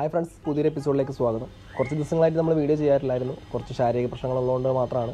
hi friends പുതിയൊരു എപ്പിസോഡിലേക്ക് സ്വാഗതം കുറച്ച് ദിവസങ്ങളായിട്ട് നമ്മൾ വീഡിയോ ചെയ്യാറില്ലായിരുന്നു കുറച്ച് ശാരീരിക പ്രശ്നങ്ങളുള്ളതുകൊണ്ട് മാത്രമാണ്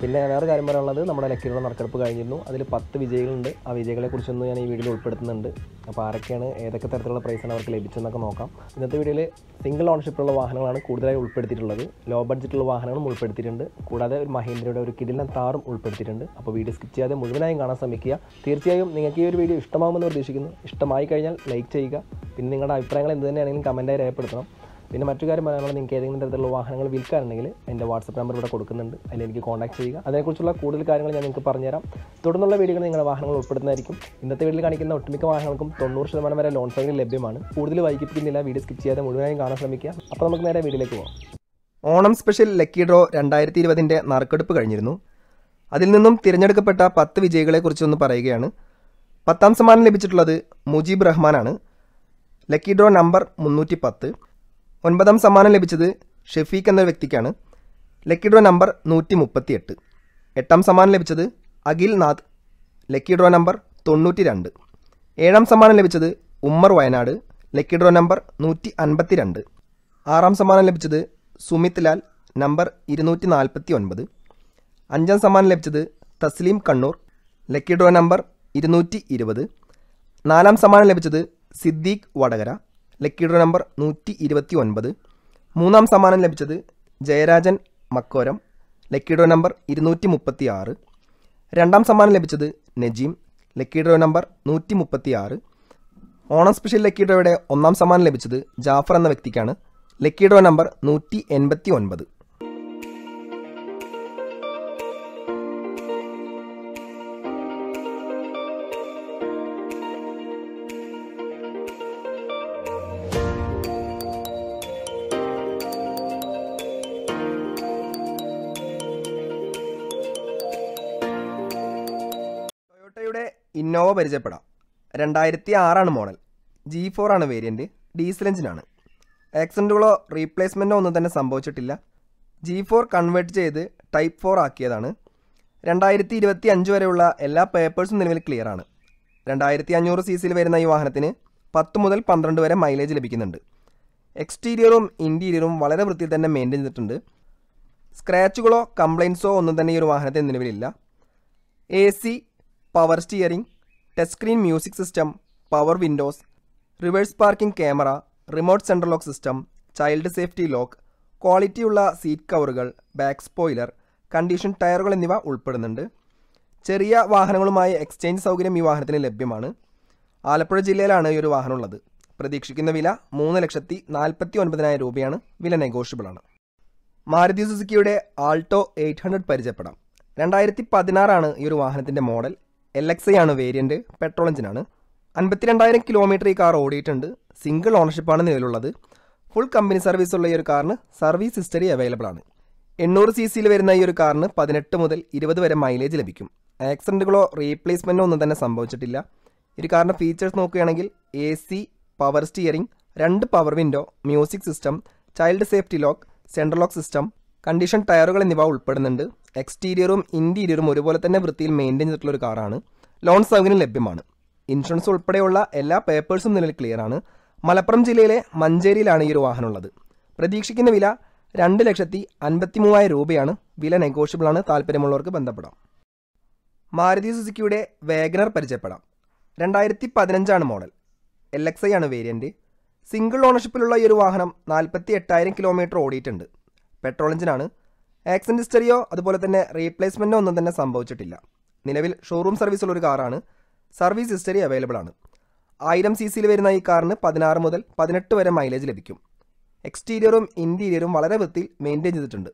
പിന്നെ വേറെ കാര്യം പറയാനുള്ളത് നമ്മുടെ ലക്കിയുടെ നറുക്കെടുപ്പ് കഴിഞ്ഞിരുന്നു അതിൽ പത്ത് വിജയികളുണ്ട് ആ കുറിച്ചൊന്നും ഞാൻ ഈ വീഡിയോയിൽ ഉൾപ്പെടുത്തുന്നുണ്ട് അപ്പോൾ ആരൊക്കെയാണ് ഏതൊക്കെ തരത്തിലുള്ള പ്രൈസാണ് അവർക്ക് ലഭിച്ചതെന്നൊക്കെ നോക്കാം ഇന്നത്തെ വീഡിയോയിൽ സിംഗിൾ ഓണർഷിപ്പുള്ള വാഹനങ്ങളാണ് കൂടുതലായി ഉൾപ്പെടുത്തിയിട്ടുള്ളത് ലോ ബഡ്ജറ്റുള്ള വാഹനങ്ങളും ഉൾപ്പെടുത്തിയിട്ടുണ്ട് കൂടാതെ ഒരു മഹീന്ദ്രയുടെ ഒരു കിടിലൻ താറും ഉൾപ്പെടുത്തിയിട്ടുണ്ട് അപ്പോൾ വീഡിയോ സ്കിപ്പ് ചെയ്യാതെ മുഴുവനായും കാണാൻ ശ്രമിക്കുക തീർച്ചയായും നിങ്ങൾക്ക് ഈ ഒരു വീഡിയോ ഇഷ്ടമാകുമെന്ന് പ്രതീക്ഷിക്കുന്നു ഇഷ്ടമായി കഴിഞ്ഞാൽ ലൈക്ക് ചെയ്യുക പിന്നെ നിങ്ങളുടെ അഭിപ്രായങ്ങൾ എന്ത് തന്നെയാണെങ്കിലും കമൻറ്റായി രേഖപ്പെടുത്തണം പിന്നെ മറ്റു കാര്യം പറയാനുള്ള നിങ്ങൾക്ക് ഏതെങ്കിലും തരത്തിലുള്ള വാഹനങ്ങൾ വിൽക്കാനുണ്ടെങ്കിൽ എൻ്റെ വാട്സപ്പ് നമ്പർ ഇവിടെ കൊടുക്കുന്നുണ്ട് അതിൽ എനിക്ക് കോൺടാക്ട് ചെയ്യുക അതിനെക്കുറിച്ചുള്ള കൂടുതൽ കാര്യങ്ങൾ ഞാൻ നിങ്ങൾക്ക് പറഞ്ഞുതരാം തുടർന്നുള്ള വീഡിയോകൾ നിങ്ങളുടെ വാഹനങ്ങൾ ഉൾപ്പെടുന്നതായിരിക്കും ഇന്നത്തെ വീട്ടിൽ കാണിക്കുന്ന ഒട്ടുമിക്ക വാഹനങ്ങൾക്കും തൊണ്ണൂറ് ശതമാനം വരെ ലോൺ സൗകര്യം ലഭ്യമാണ് കൂടുതൽ വൈകിപ്പിക്കുന്നില്ല വീഡിയോ സ്കിപ്പ് ചെയ്യാതെ മുഴുവനായും കാണാൻ ശ്രമിക്കുക അപ്പോൾ നമുക്ക് നേരെ വീഡിയോയിലേക്ക് പോകാം ഓണം സ്പെഷ്യൽ ലക്കി ഡ്രോ രണ്ടായിരത്തി ഇരുപതിൻ്റെ നറുക്കെടുപ്പ് കഴിഞ്ഞിരുന്നു അതിൽ നിന്നും തിരഞ്ഞെടുക്കപ്പെട്ട പത്ത് ഒന്ന് പറയുകയാണ് പത്താം സമ്മാനം ലഭിച്ചിട്ടുള്ളത് മുജീബ് റഹ്മാനാണ് ലക്കി ഡ്രോ നമ്പർ മുന്നൂറ്റി പത്ത് ഒൻപതാം സമ്മാനം ലഭിച്ചത് ഷെഫീഖ് എന്ന വ്യക്തിക്കാണ് ലക്കി ഡ്രോ നമ്പർ നൂറ്റി മുപ്പത്തി എട്ട് എട്ടാം സമ്മാനം ലഭിച്ചത് Akhil Nath lucky draw number തൊണ്ണൂറ്റി രണ്ട് ഏഴാം സമ്മാനം ലഭിച്ചത് Ummer Wayanad lucky draw number നൂറ്റി അൻപത്തി രണ്ട് ആറാം സമ്മാനം ലഭിച്ചത് സുമിത് ലാൽ നമ്പർ ഇരുന്നൂറ്റി നാൽപ്പത്തി ഒൻപത് അഞ്ചാം സമ്മാനം ലഭിച്ചത് Thasleem Kannur lucky draw number ഇരുന്നൂറ്റി ഇരുപത് നാലാം സമ്മാനം ലഭിച്ചത് Siddique Vadakara lucky draw number നൂറ്റി ഇരുപത്തി ഒൻപത് മൂന്നാം സമ്മാനം ലഭിച്ചത് Jayarajan Makkoram lucky draw number ഇരുന്നൂറ്റി മുപ്പത്തി ആറ് രണ്ടാം സമ്മാനം ലഭിച്ചത് നജീം ലക്കി ഡ്രോ നമ്പർ നൂറ്റി മുപ്പത്തി ആറ് ഓണം സ്പെഷ്യൽ ലക്കി ഡ്രോയുടെ ഒന്നാം സമ്മാനം ലഭിച്ചത് ജാഫർ എന്ന വ്യക്തിക്കാണ് ലക്കി ഡ്രോ നമ്പർ നൂറ്റി എൺപത്തി ഒൻപത് ഇന്നോവ പരിചയപ്പെടാം രണ്ടായിരത്തി ആറാണ് മോഡൽ ജി ഫോർ ആണ് വേരിയൻറ്റ് ഡീസൽ എഞ്ചിനാണ് ആക്സിഡൻറ്റുകളോ റീപ്ലേസ്മെൻറ്റോ ഒന്നും തന്നെ സംഭവിച്ചിട്ടില്ല ജി ഫോർ കൺവേർട്ട് ചെയ്ത് ടൈപ്പ് ഫോർ ആക്കിയതാണ് രണ്ടായിരത്തി ഇരുപത്തി അഞ്ച് വരെയുള്ള എല്ലാ പേപ്പേഴ്സും നിലവിൽ ക്ലിയർ ആണ് രണ്ടായിരത്തി അഞ്ഞൂറ് സി സിയിൽ വരുന്ന ഈ വാഹനത്തിന് പത്ത് മുതൽ പന്ത്രണ്ട് വരെ മൈലേജ് ലഭിക്കുന്നുണ്ട് എക്സ്റ്റീരിയറും ഇൻറ്റീരിയറും വളരെ വൃത്തിയിൽ തന്നെ മെയിൻറ്റെയിൻ ചെയ്തിട്ടുണ്ട് സ്ക്രാച്ചുകളോ കംപ്ലയിൻസോ ഒന്നും തന്നെ ഈ ഒരു വാഹനത്തിൽ നിലവിലില്ല A C power steering touch screen music system power windows reverse parking camera remote central lock system child safety lock ക്വാളിറ്റിയുള്ള സീറ്റ് കവറുകൾ ബാക്ക് സ്പോയിലർ കണ്ടീഷൻ ടയറുകൾ എന്നിവ ഉൾപ്പെടുന്നുണ്ട് ചെറിയ വാഹനങ്ങളുമായി എക്സ്ചേഞ്ച് സൗകര്യം ഈ വാഹനത്തിന് ലഭ്യമാണ് ആലപ്പുഴ ജില്ലയിലാണ് ഈ ഒരു വാഹനമുള്ളത് പ്രതീക്ഷിക്കുന്ന വില മൂന്ന് ലക്ഷത്തി നാൽപ്പത്തി ഒൻപതിനായിരം രൂപയാണ് വില നെഗോഷ്യബിളാണ് മാരുതി സുസുക്കിയുടെ ആൾട്ടോ എയ്റ്റ് ഹൺഡ്രഡ് പരിചയപ്പെടാം രണ്ടായിരത്തി പതിനാറാണ് ഈ ഒരു വാഹനത്തിൻ്റെ മോഡൽ എൽ എക്സ് ഐ ആണ് വേരിയൻറ്റ് പെട്രോൾ എഞ്ചിനാണ് അൻപത്തിരണ്ടായിരം കിലോമീറ്റർ ഈ കാർ ഓടിയിട്ടുണ്ട് സിംഗിൾ ഓണർഷിപ്പാണ് നിലവിലുള്ളത് ഫുൾ കമ്പനി സർവീസ് ഉള്ള ഈ ഒരു കാറിന് സർവീസ് ഹിസ്റ്ററി അവൈലബിൾ ആണ് എണ്ണൂറ് സി സിയിൽ വരുന്ന ഈ ഒരു കാറിന് പതിനെട്ട് മുതൽ ഇരുപത് വരെ മൈലേജ് ലഭിക്കും ആക്സിഡൻറ്റുകളോ റീപ്ലേസ്മെൻറ്റോ ഒന്നും തന്നെ സംഭവിച്ചിട്ടില്ല ഒരു കാറിൻ്റെ ഫീച്ചേഴ്സ് നോക്കുകയാണെങ്കിൽ എ സി പവർ സ്റ്റിയറിംഗ് രണ്ട് power window music system child safety lock central lock system condition ടയറുകൾ എന്നിവ ഉൾപ്പെടുന്നുണ്ട് എക്സ്റ്റീരിയറും ഇൻറ്റീരിയറും ഒരുപോലെ തന്നെ വൃത്തിയിൽ മെയിൻറ്റെയിൻ ചെയ്തിട്ടുള്ള ഒരു കാറാണ് ലോൺ സൗകര്യം ലഭ്യമാണ് ഇൻഷുറൻസ് ഉൾപ്പെടെയുള്ള എല്ലാ പേപ്പേഴ്സും നിലയിൽ ക്ലിയർ ആണ് മലപ്പുറം ജില്ലയിലെ മഞ്ചേരിയിലാണ് ഈ ഒരു വാഹനമുള്ളത് പ്രതീക്ഷിക്കുന്ന വില രണ്ട് ലക്ഷത്തി അൻപത്തി മൂവായിരം രൂപയാണ് വില നെഗോഷ്യബിളാണ് താല്പര്യമുള്ളവർക്ക് ബന്ധപ്പെടാം മാരുതി സുസുക്കിയുടെ വേഗനർ പരിചയപ്പെടാം രണ്ടായിരത്തി പതിനഞ്ചാണ് മോഡൽ എൽ എക്സ് ഐ ആണ് വേരിയൻറ്റ് സിംഗിൾ ഓണർഷിപ്പിലുള്ള ഈ ഒരു വാഹനം നാൽപ്പത്തി എട്ടായിരം കിലോമീറ്റർ ഓടിയിട്ടുണ്ട് പെട്രോൾ എഞ്ചിനാണ് ആക്സിഡൻറ്റ് ഹിസ്റ്ററിയോ അതുപോലെ തന്നെ റീപ്ലേസ്മെൻറ്റോ ഒന്നും തന്നെ സംഭവിച്ചിട്ടില്ല നിലവിൽ ഷോറൂം സർവീസ് ഉള്ള ഒരു കാറാണ് സർവീസ് ഹിസ്റ്ററി അവൈലബിൾ ആണ് ആയിരം സി സിയിൽ വരുന്ന ഈ കാറിന് പതിനാറ് മുതൽ പതിനെട്ട് വരെ മൈലേജ് ലഭിക്കും എക്സ്റ്റീരിയറും ഇൻറ്റീരിയറും വളരെ വൃത്തിയിൽ മെയിൻറ്റെയിൻ ചെയ്തിട്ടുണ്ട്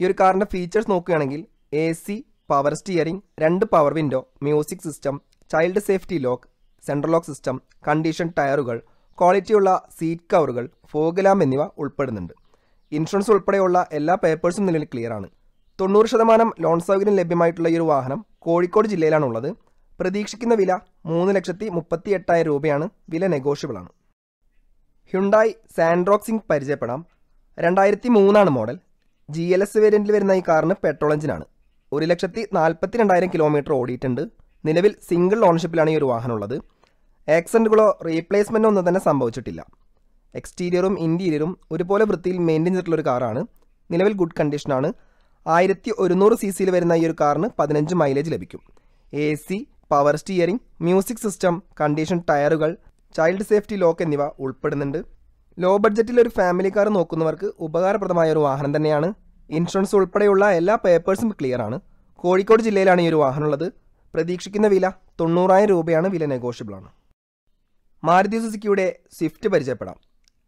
ഈ ഒരു കാറിൻ്റെ ഫീച്ചേഴ്സ് നോക്കുകയാണെങ്കിൽ എ സി പവർ സ്റ്റിയറിംഗ് രണ്ട് power window music system child safety lock central lock system condition ടയറുകൾ ക്വാളിറ്റിയുള്ള സീറ്റ് കവറുകൾ ഫോഗലാം എന്നിവ ഉൾപ്പെടുന്നുണ്ട് ഇൻഷുറൻസ് ഉൾപ്പെടെയുള്ള എല്ലാ പേപ്പേഴ്സും നിലവിൽ ക്ലിയർ ആണ് തൊണ്ണൂറ് ശതമാനം ലോൺ സൗകര്യം ലഭ്യമായിട്ടുള്ള ഈ ഒരു വാഹനം കോഴിക്കോട് ജില്ലയിലാണുള്ളത് പ്രതീക്ഷിക്കുന്ന വില മൂന്ന് ലക്ഷത്തി മുപ്പത്തി എട്ടായിരം രൂപയാണ് വില ആണ് ഹ്യുണ്ടായി സാൻഡ്രോക്സിംഗ് പരിചയപ്പെടാം രണ്ടായിരത്തി മൂന്നാണ് മോഡൽ ജി എൽ എസ് വേരിയൻറ്റിൽ വരുന്ന ഈ കാറിന് പെട്രോൾ എഞ്ചിനാണ് ഒരു ലക്ഷത്തി നാൽപ്പത്തി രണ്ടായിരം കിലോമീറ്റർ ഓടിയിട്ടുണ്ട് നിലവിൽ സിംഗിൾ ഓണർഷിപ്പിലാണ് ഈ ഒരു വാഹനമുള്ളത് ആക്സിഡൻറ്റുകളോ റീപ്ലേസ്മെൻറ്റോ ഒന്നും തന്നെ സംഭവിച്ചിട്ടില്ല എക്സ്റ്റീരിയറും ഇൻറ്റീരിയറും ഒരുപോലെ വൃത്തിയിൽ മെയിൻറ്റെയിൻ ചെയ്തിട്ടുള്ള ഒരു കാറാണ് നിലവിൽ ഗുഡ് കണ്ടീഷനാണ് ആയിരത്തി ഒരുന്നൂറ് സി സിയിൽ വരുന്ന ഈ ഒരു കാറിന് പതിനഞ്ച് മൈലേജ് ലഭിക്കും A C power steering music system condition ടയറുകൾ ചൈൽഡ് സേഫ്റ്റി ലോക്ക് എന്നിവ ഉൾപ്പെടുന്നുണ്ട് ലോ ബഡ്ജറ്റിൽ ഒരു ഫാമിലി കാർ നോക്കുന്നവർക്ക് ഉപകാരപ്രദമായ ഒരു വാഹനം തന്നെയാണ് ഇൻഷുറൻസ് ഉൾപ്പെടെയുള്ള എല്ലാ പേപ്പേഴ്സും ക്ലിയർ ആണ് കോഴിക്കോട് ജില്ലയിലാണ് ഈ ഒരു വാഹനമുള്ളത് പ്രതീക്ഷിക്കുന്ന വില തൊണ്ണൂറായിരം രൂപയാണ് വില ആണ് മാരുതി സുസുക്കിയുടെ സ്വിഫ്റ്റ് പരിചയപ്പെടാം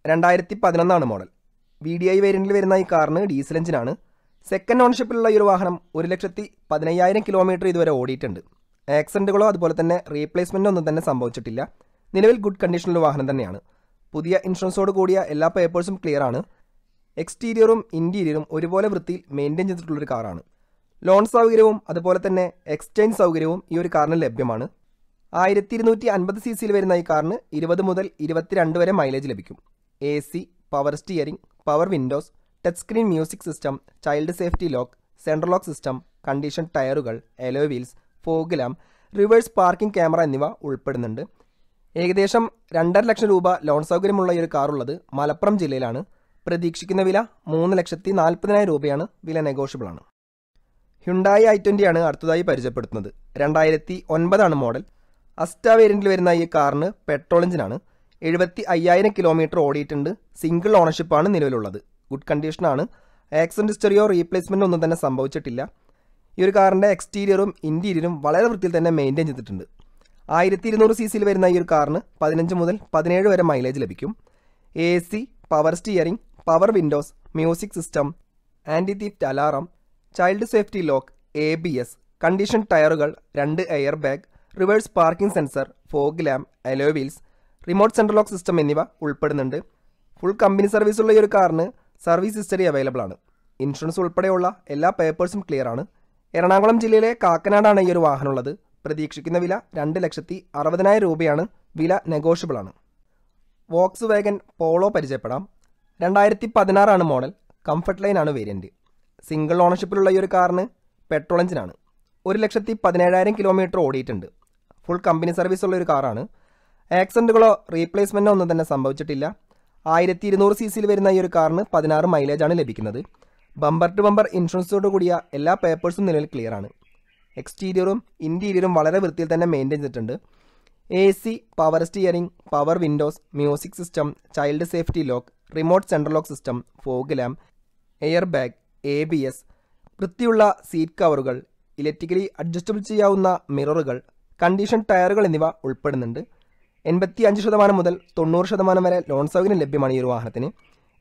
രണ്ടായിരത്തി പതിനൊന്നാണ് മോഡൽ വി ഡി ഐ വേരിയൻറ്റിൽ വരുന്ന ഈ കാറിന് ഡീസൽ എഞ്ചിനാണ് സെക്കൻഡ് ഓണർഷിപ്പിലുള്ള ഈ ഒരു വാഹനം ഒരു ലക്ഷത്തി പതിനയ്യായിരം കിലോമീറ്റർ ഇതുവരെ ഓടിയിട്ടുണ്ട് ആക്സിഡൻറ്റുകളോ അതുപോലെ തന്നെ റീപ്ലേസ്മെൻറ്റോ ഒന്നും തന്നെ സംഭവിച്ചിട്ടില്ല നിലവിൽ ഗുഡ് കണ്ടീഷനിലുള്ള വാഹനം തന്നെയാണ് പുതിയ ഇൻഷുറൻസോട് കൂടിയ എല്ലാ പേപ്പേഴ്സും ക്ലിയർ ആണ് എക്സ്റ്റീരിയറും ഇൻറ്റീരിയറും ഒരുപോലെ വൃത്തിയിൽ മെയിൻറ്റെയിൻ ചെയ്തിട്ടുള്ളൊരു കാറാണ് ലോൺ സൗകര്യവും അതുപോലെ തന്നെ എക്സ്ചേഞ്ച് സൗകര്യവും ഈ ഒരു കാറിന് ലഭ്യമാണ് ആയിരത്തി ഇരുന്നൂറ്റി അൻപത് സി സിയിൽ വരുന്ന ഈ കാറിന് ഇരുപത് മുതൽ ഇരുപത്തിരണ്ട് വരെ മൈലേജ് ലഭിക്കും A C power steering power windows touch screen music system child safety lock central lock system condition ടയറുകൾ alloy wheels fog reverse parking camera എന്നിവ ഉൾപ്പെടുന്നുണ്ട് ഏകദേശം രണ്ടര ലക്ഷം രൂപ ലോൺ സൗകര്യമുള്ള ഈ ഒരു കാറുള്ളത് മലപ്പുറം ജില്ലയിലാണ് പ്രതീക്ഷിക്കുന്ന വില മൂന്ന് ലക്ഷത്തി നാൽപ്പതിനായിരം രൂപയാണ് വില നെഗോഷ്യബിൾ ആണ് ഹ്യുണ്ടായി ഐ ട്വൻ്റിയാണ് അടുത്തതായി പരിചയപ്പെടുത്തുന്നത് രണ്ടായിരത്തി ഒൻപതാണ് മോഡൽ അസ്റ്റ വേരിയൻറ്റിൽ വരുന്ന ഈ കാറിന് പെട്രോൾ എഞ്ചിനാണ് എഴുപത്തി അയ്യായിരം കിലോമീറ്റർ ഓടിയിട്ടുണ്ട് സിംഗിൾ ഓണർഷിപ്പാണ് നിലവിലുള്ളത് ഗുഡ് കണ്ടീഷനാണ് ആക്സിഡൻറ്റ് ഹിസ്റ്ററിയോ റീപ്ലേസ്മെൻ്റോ ഒന്നും തന്നെ സംഭവിച്ചിട്ടില്ല ഈ ഒരു കാറിൻ്റെ എക്സ്റ്റീരിയറും ഇൻറ്റീരിയറും വളരെ വൃത്തിയിൽ തന്നെ മെയിൻറ്റെയിൻ ചെയ്തിട്ടുണ്ട് ആയിരത്തി ഇരുന്നൂറ് സി സിയിൽ വരുന്ന ഈ ഒരു കാറിന് പതിനഞ്ച് മുതൽ പതിനേഴ് വരെ മൈലേജ് ലഭിക്കും A C power steering power windows music system anti theft alarm child safety lock A B S condition ടയറുകൾ രണ്ട് air bag reverse parking sensor fog alloy alloy wheels remote central lock system എന്നിവ ഉൾപ്പെടുന്നുണ്ട് full company service ഉള്ള ഈ ഒരു കാറിന് service history available ആണ് insurance ഉൾപ്പെടെയുള്ള എല്ലാ പേപ്പേഴ്സും ക്ലിയർ ആണ് എറണാകുളം ജില്ലയിലെ കാക്കനാടാണ് ഈ ഒരു വാഹനമുള്ളത് പ്രതീക്ഷിക്കുന്ന വില രണ്ട് ലക്ഷത്തി അറുപതിനായിരം രൂപയാണ് വില നെഗോഷ്യബിൾ ആണ് വോക്സ് വാഗൻ പോളോ പരിചയപ്പെടാം രണ്ടായിരത്തി പതിനാറാണ് മോഡൽ കംഫർട്ട് ലൈൻ ആണ് വേരിയൻറ്റ് സിംഗിൾ ഓണർഷിപ്പിലുള്ള ഈ ഒരു കാറിന് പെട്രോൾ എഞ്ചിനാണ് ഒരു ലക്ഷത്തി പതിനേഴായിരം കിലോമീറ്റർ ഓടിയിട്ടുണ്ട് ഫുൾ കമ്പനി സർവീസ് ഉള്ള ഒരു കാറാണ് ആക്സിഡൻറ്റുകളോ റീപ്ലേസ്മെൻറ്റോ ഒന്നും തന്നെ സംഭവിച്ചിട്ടില്ല ആയിരത്തി ഇരുന്നൂറ് സി സിയിൽ വരുന്ന ഈ ഒരു കാറിന് പതിനാറ് മൈലേജാണ് ലഭിക്കുന്നത് ബമ്പർ ടു ബമ്പർ ഇൻഷുറൻസോട് കൂടിയ എല്ലാ പേപ്പേഴ്സും നിലവിൽ ക്ലിയർ ആണ് എക്സ്റ്റീരിയറും ഇൻറ്റീരിയറും വളരെ വൃത്തിയിൽ തന്നെ മെയിൻറ്റെയിൻ ചെയ്തിട്ടുണ്ട് A C power steering power windows music system child safety lock remote central lock system fog lamp air bag A B S വൃത്തിയുള്ള സീറ്റ് കവറുകൾ ഇലക്ട്രിക്കലി അഡ്ജസ്റ്റബിൾ ചെയ്യാവുന്ന മിററുകൾ കണ്ടീഷൻ ടയറുകൾ എന്നിവ ഉൾപ്പെടുന്നുണ്ട് എൺപത്തി അഞ്ച് ശതമാനം മുതൽ തൊണ്ണൂറ് ശതമാനം വരെ ലോൺ സൗകര്യം ലഭ്യമാണ് ഈ ഒരു വാഹനത്തിന്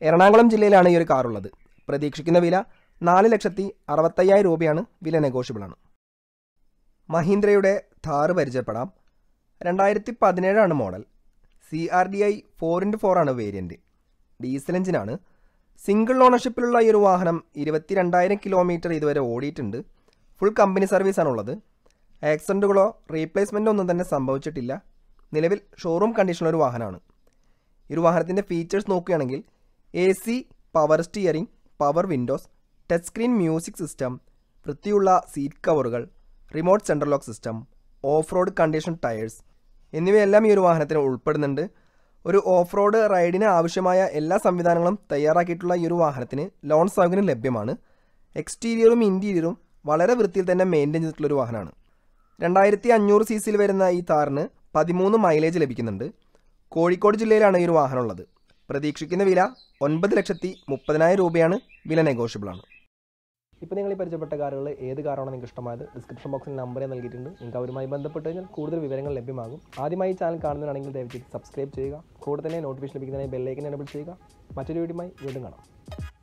എറണാകുളം ജില്ലയിലാണ് ഈ ഒരു കാറുള്ളത് പ്രതീക്ഷിക്കുന്ന വില നാല് ലക്ഷത്തി അറുപത്തയ്യായിരം രൂപയാണ് വില നെഗോഷ്യബിളാണ് മഹീന്ദ്രയുടെ ഥാർ പരിചയപ്പെടാം രണ്ടായിരത്തി പതിനേഴാണ് model C R D I four into ഫോറാണ് വേരിയൻറ്റ് ഡീസൽ എഞ്ചിനാണ് സിംഗിൾ ഓണർഷിപ്പിലുള്ള ഈ ഒരു വാഹനം ഇരുപത്തി രണ്ടായിരം കിലോമീറ്റർ ഇതുവരെ ഓടിയിട്ടുണ്ട് ഫുൾ കമ്പനി സർവീസാണുള്ളത് ആക്സിഡൻറ്റുകളോ റീപ്ലേസ്മെൻറ്റോ ഒന്നും തന്നെ സംഭവിച്ചിട്ടില്ല നിലവിൽ ഷോറൂം കണ്ടീഷനുള്ള ഒരു വാഹനമാണ് ഈ ഒരു വാഹനത്തിൻ്റെ ഫീച്ചേഴ്സ് നോക്കുകയാണെങ്കിൽ A C power steering power windows touch screen music system വൃത്തിയുള്ള സീറ്റ് കവറുകൾ remote central lock system off road condition tyres എന്നിവയെല്ലാം ഈ ഒരു വാഹനത്തിന് ഉൾപ്പെടുന്നുണ്ട് ഒരു ഓഫ് റോഡ് റൈഡിന് ആവശ്യമായ എല്ലാ സംവിധാനങ്ങളും തയ്യാറാക്കിയിട്ടുള്ള ഈ ഒരു വാഹനത്തിന് ലോൺ സൗകര്യം ലഭ്യമാണ് എക്സ്റ്റീരിയറും ഇൻറ്റീരിയറും വളരെ വൃത്തിയിൽ തന്നെ മെയിൻറ്റെയിൻ ചെയ്തിട്ടുള്ളൊരു വാഹനമാണ് രണ്ടായിരത്തി അഞ്ഞൂറ് സി സിയിൽ വരുന്ന ഈ താറിന് പതിമൂന്ന് മൈലേജ് ലഭിക്കുന്നുണ്ട് കോഴിക്കോട് ജില്ലയിലാണ് ഈ ഒരു വാഹനമുള്ളത് പ്രതീക്ഷിക്കുന്ന വില ഒൻപത് ലക്ഷത്തി മുപ്പതിനായിരം രൂപയാണ് വില നെഗോഷ്യബിൾ ആണ് ഇപ്പോൾ നിങ്ങൾ ഈ പരിചയപ്പെട്ട കാറുകൾ ഏത് കാറാണ് നിങ്ങൾക്ക് ഇഷ്ടമായത് ഡിസ്ക്രിപ്ഷൻ ബോക്സിൽ നമ്പറേ നൽകിയിട്ടുണ്ട് നിങ്ങൾക്ക് അവരുമായി ബന്ധപ്പെട്ട് കഴിഞ്ഞാൽ കൂടുതൽ വിവരങ്ങൾ ലഭ്യമാകും ആദ്യമായി ചാനൽ കാണുന്നതാണെങ്കിൽ ദയവായി സബ്സ്ക്രൈബ് ചെയ്യുക കൂടെ തന്നെ നോട്ടിഫിക്കേഷൻ ലഭിക്കുന്നതിനായി ബെല്ലൈക്കൻ എനബിൾ ചെയ്യുക മറ്റൊരു വീഡിയോയുമായി വീണ്ടും കാണാം